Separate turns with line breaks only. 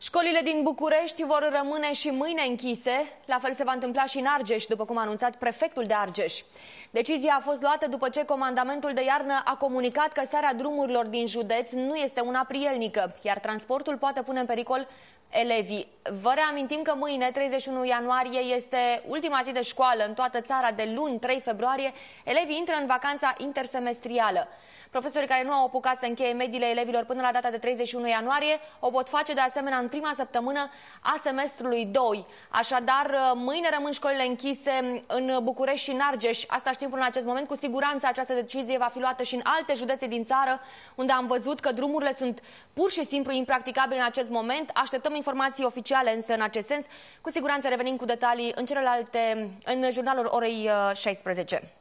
Școlile din București vor rămâne și mâine închise. La fel se va întâmpla și în Argeș, după cum a anunțat prefectul de Argeș. Decizia a fost luată după ce comandamentul de iarnă a comunicat că starea drumurilor din județ nu este una prielnică, iar transportul poate pune în pericol elevii. Vă reamintim că mâine, 31 ianuarie, este ultima zi de școală în toată țara de luni, 3 februarie. Elevii intră în vacanța intersemestrială. Profesorii care nu au apucat să încheie mediile elevilor până la data de 31 ianuarie o pot face de asemenea în în prima săptămână a semestrului 2. Așadar, uh, mâine rămân școlile închise în București și Argeș. Asta știm până în acest moment. Cu siguranță această decizie va fi luată și în alte județe din țară, unde am văzut că drumurile sunt pur și simplu impracticabile în acest moment. Așteptăm informații oficiale însă în acest sens. Cu siguranță revenim cu detalii în celelalte, în jurnalul orei 16. Uh,